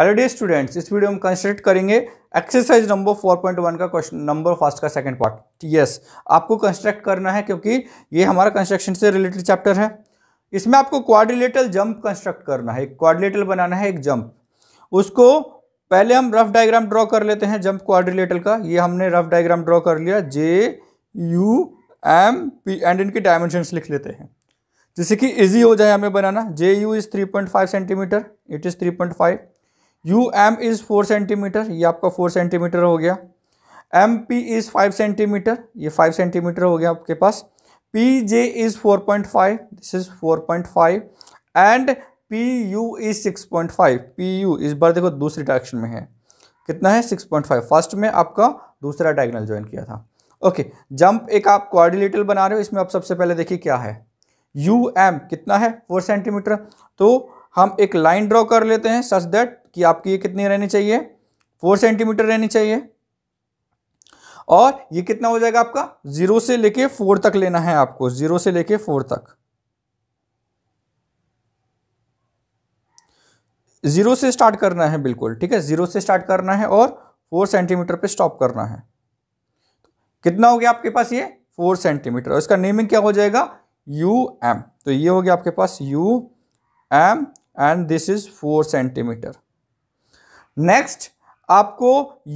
Hello dear students इस video में consider करेंगे एक्सरसाइज नंबर 4.1 का क्वेश्चन नंबर फर्स्ट का सेकंड पार्ट यस आपको कंस्ट्रक्ट करना है क्योंकि ये हमारा कंस्ट्रक्शन से रिलेटेड चैप्टर है इसमें आपको क्वाड्रिलेटल जंप कंस्ट्रक्ट करना है एक क्वाड्रिलेटल बनाना है एक जंप उसको पहले हम रफ डायग्राम ड्रॉ कर लेते हैं जंप क्वाड्रिलेटल का ये हमने रफ डायग्राम ड्रॉ कर लिया J U M P and इनके डायमेंशन लिख लेते हैं जैसे कि इजी हो जाए हमें बनाना J U is three point five centimetre it is three point five U M is four centimetre ये आपका फोर सेंटीमीटर हो गया M P is five centimetre ये फाइव सेंटीमीटर हो गया आपके पास P J is four point five this is four point five and P you is six point five P U इस बार देखो दूसरी डायरेक्शन में है कितना है सिक्स पॉइंट फाइव फर्स्ट में आपका दूसरा डायगनल ज्वाइन किया था ओके okay, जंप एक आप क्वारिलेटल बना रहे हो इसमें आप सबसे पहले देखिए क्या है यू एम कितना है फोर सेंटीमीटर तो हम एक लाइन ड्रॉ कर लेते हैं सच दैट कि आपकी ये कितनी रहनी चाहिए फोर सेंटीमीटर रहनी चाहिए और ये कितना हो जाएगा आपका जीरो से लेके फोर तक लेना है आपको जीरो से लेके फोर तक जीरो से स्टार्ट करना है बिल्कुल ठीक है जीरो से स्टार्ट करना है और फोर सेंटीमीटर पे स्टॉप करना है कितना हो गया आपके पास ये फोर सेंटीमीटर और इसका नेमिंग क्या हो जाएगा यू एम तो ये हो गया आपके पास U M and this is four centimetre next आपको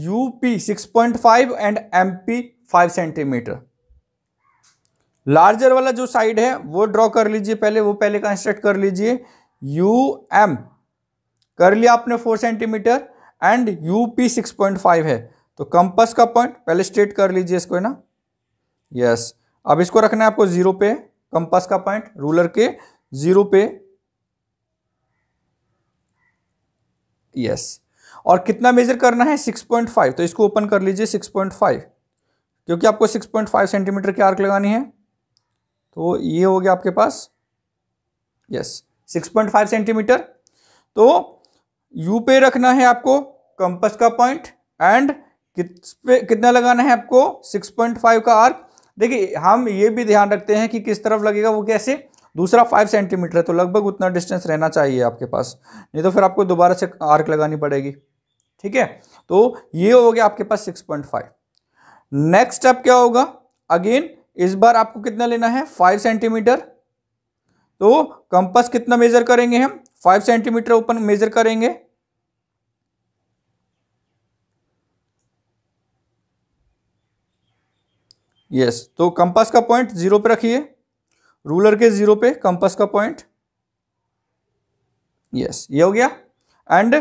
UP 6.5 and MP 5 centimetre larger वाला जो साइड है वो ड्रॉ कर लीजिए पहले वो पहले कंस्ट्रक्ट कर लीजिए यू एम कर लिया आपने four centimetre and U P six point five है तो कंपस का पॉइंट पहले स्ट्रेट कर लीजिए इसको है ना यस yes. अब इसको रखना है आपको जीरो पे कंपस का पॉइंट रूलर के जीरो पे यस और कितना मेजर करना है 6.5 तो इसको ओपन कर लीजिए 6.5 क्योंकि आपको 6.5 सेंटीमीटर की आर्क लगानी है तो ये हो गया आपके पास यस 6.5 सेंटीमीटर तो यू पे रखना है आपको कंपस का पॉइंट एंड किस पे कितना लगाना है आपको 6.5 का आर्क देखिए हम ये भी ध्यान रखते हैं कि किस तरफ लगेगा वो कैसे दूसरा फाइव सेंटीमीटर है तो लगभग उतना डिस्टेंस रहना चाहिए आपके पास नहीं तो फिर आपको दोबारा से आर्क लगानी पड़ेगी ठीक है तो ये हो गया आपके पास six point five next step क्या होगा अगेन इस बार आपको कितना लेना है फाइव सेंटीमीटर तो कंपस कितना मेजर करेंगे हम फाइव सेंटीमीटर ऊपर मेजर करेंगे यस yes, तो कंपास का पॉइंट जीरो पे रखिए रूलर के जीरो पे कंपस का पॉइंट यस ये हो गया एंड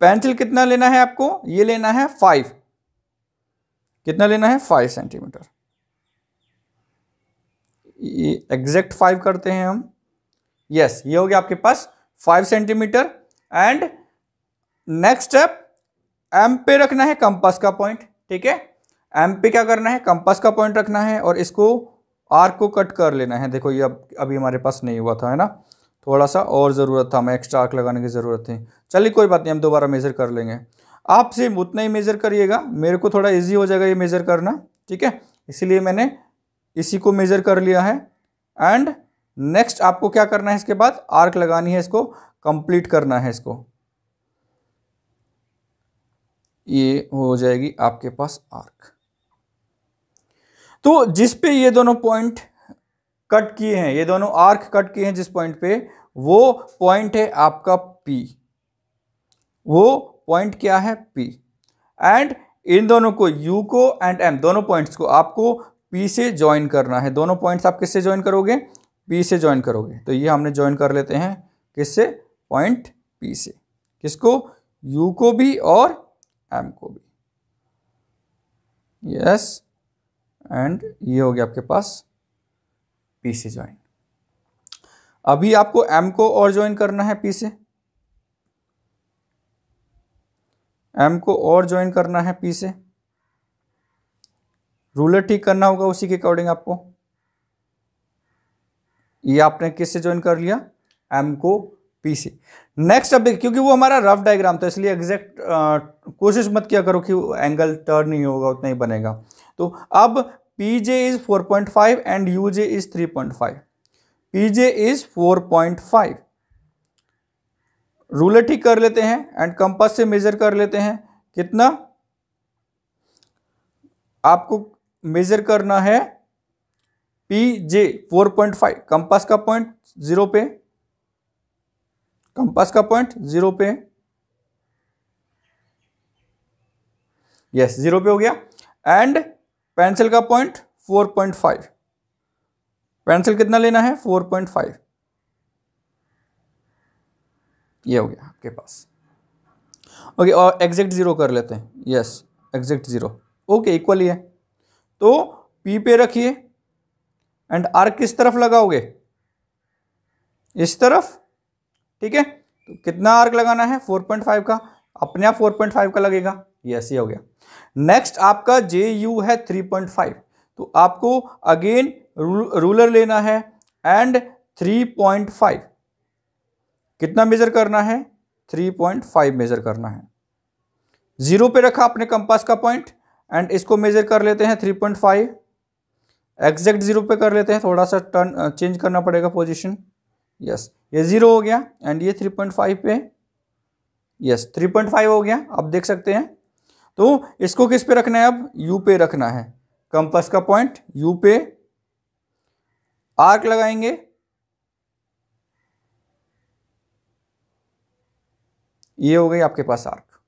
पेंसिल कितना लेना है आपको ये लेना है फाइव कितना लेना है फाइव सेंटीमीटर ये एग्जैक्ट फाइव करते हैं हम यस ये हो गया आपके पास five centimetre and next step M पे रखना है कंपास का पॉइंट ठीक है एम पे क्या करना है कंपास का पॉइंट रखना है और इसको आर्क को कट कर लेना है देखो ये अब अभी हमारे पास नहीं हुआ था है ना थोड़ा सा और ज़रूरत था हमें एक्स्ट्रा आर्क लगाने की ज़रूरत थी चलिए कोई बात नहीं हम दोबारा मेज़र कर लेंगे आप सिर्फ उतना ही मेज़र करिएगा मेरे को थोड़ा ईजी हो जाएगा ये मेज़र करना ठीक है इसीलिए मैंने इसी को मेज़र कर लिया है एंड नेक्स्ट आपको क्या करना है इसके बाद आर्क लगानी है इसको कंप्लीट करना है इसको ये हो जाएगी आपके पास आर्क तो जिस पे ये दोनों पॉइंट कट किए हैं ये दोनों आर्क कट किए हैं जिस पॉइंट पे वो पॉइंट है आपका पी वो पॉइंट क्या है पी एंड इन दोनों को यू को एंड एम दोनों पॉइंट्स को आपको पी से ज्वाइन करना है दोनों पॉइंट्स आप किससे ज्वाइन करोगे पी से ज्वाइन करोगे तो ये हमने ज्वाइन कर लेते हैं किससे पॉइंट पी से किसको यू को भी और एम को भी यस yes. एंड ये हो गया आपके पास पी से ज्वाइन अभी आपको एम को और ज्वाइन करना है पी से एम को और ज्वाइन करना है पी से रूलर ठीक करना होगा उसी के अकॉर्डिंग आपको ये आपने किस से ज्वाइन कर लिया एम को पीसी नेक्स्ट अब देखिए क्योंकि वो हमारा रफ डायग्राम था इसलिए एग्जैक्ट कोशिश मत किया करो कि एंगल टर्न नहीं होगा उतना ही बनेगा तो अब P J is four point five and U J is three point five P J is four point five ruler ठीक कर लेते हैं एंड कंपास से मेजर कर लेते हैं कितना आपको मेजर करना है P J four point five compass का पॉइंट जीरो पे कंपास का पॉइंट जीरो पे यस जीरो पे हो गया एंड पेंसिल का point four point five pencil कितना लेना है फोर पॉइंट फाइव ये हो गया आपके पास ओके और एग्जैक्ट ज़ीरो कर लेते हैं yes exact zero okay equal ही है तो पी पे रखिए एंड आर किस तरफ लगाओगे इस तरफ ठीक है तो कितना आर्क लगाना है 4.5 का अपने आप 4.5 का लगेगा ये ऐसे हो गया नेक्स्ट आपका जे यू है 3.5 तो आपको अगेन रूलर लेना है एंड 3.5 कितना मेजर करना है 3.5 मेजर करना है जीरो पे रखा आपने कंपास का पॉइंट एंड इसको मेजर कर लेते हैं 3.5 एग्जैक्ट जीरो पे कर लेते हैं थोड़ा सा टर्न चेंज करना पड़ेगा पोजिशन यस ये ज़ीरो हो गया एंड ये थ्री पॉइंट फाइव पे यस थ्री पॉइंट फाइव हो गया आप देख सकते हैं तो इसको किस पे रखना है अब यू पे रखना है कंपस का पॉइंट यू पे आर्क लगाएंगे ये हो गई आपके पास आर्क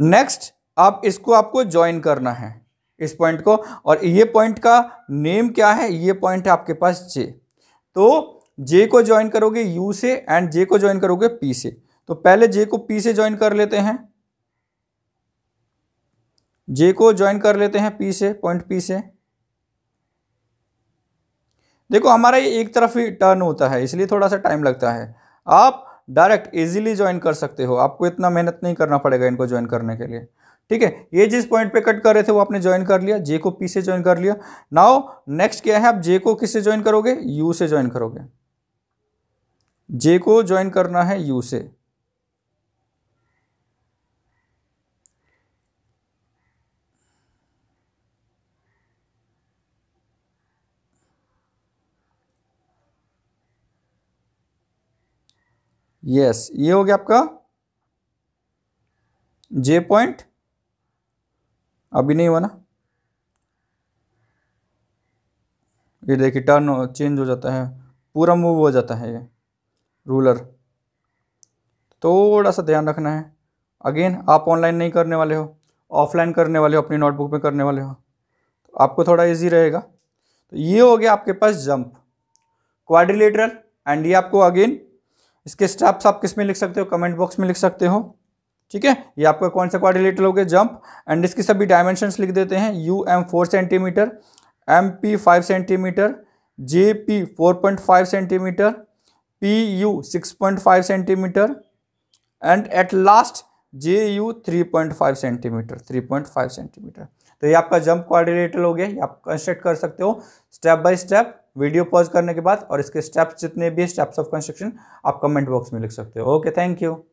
नेक्स्ट आप इसको आपको ज्वाइन करना है इस पॉइंट को और ये पॉइंट का नेम क्या है ये पॉइंट है आपके पास जे तो जे को ज्वाइन करोगे यू से एंड जे को ज्वाइन करोगे पी से तो पहले जे को पी से ज्वाइन कर लेते हैं जे को ज्वाइन कर लेते हैं पी से पॉइंट पी से देखो हमारा ये एक तरफ ही टर्न होता है इसलिए थोड़ा सा टाइम लगता है आप डायरेक्ट इजीली ज्वाइन कर सकते हो आपको इतना मेहनत नहीं करना पड़ेगा इनको ज्वाइन करने के लिए ठीक है ये जिस पॉइंट पे कट कर रहे थे वो आपने ज्वाइन कर लिया जे को पी से ज्वाइन कर लिया नाउ नेक्स्ट क्या है आप जे को किससे ज्वाइन करोगे यू से ज्वाइन करोगे जे को ज्वाइन करना है यू से यस yes, ये हो गया आपका जे पॉइंट अभी नहीं हुआ ना ये देखिए टर्न चेंज हो जाता है पूरा मूव हो जाता है ये रूलर तो थोड़ा सा ध्यान रखना है अगेन आप ऑनलाइन नहीं करने वाले हो ऑफलाइन करने वाले हो अपनी नोटबुक में करने वाले हो तो आपको थोड़ा इजी रहेगा तो ये हो गया आपके पास जंप क्वाड्रिलेटरल एंड ये आपको अगेन इसके स्टेप्स आप किस में लिख सकते हो कमेंट बॉक्स में लिख सकते हो ठीक है ये आपका कौन सा क्वाड्रिलेटरल हो गया जंप एंड इसकी सभी डायमेंशन लिख देते हैं U M four centimetre M P five centimetre J P four point five centimetre P U six point five centimetre and at last J U three point five centimetre three point five centimetre तो ये आपका jump coordinator हो गया ये आप construct कर सकते हो step by step video pause करने के बाद और इसके स्टेप्स जितने भी स्टेप्स ऑफ कंस्ट्रक्शन आप कमेंट बॉक्स में लिख सकते हो ओके थैंक यू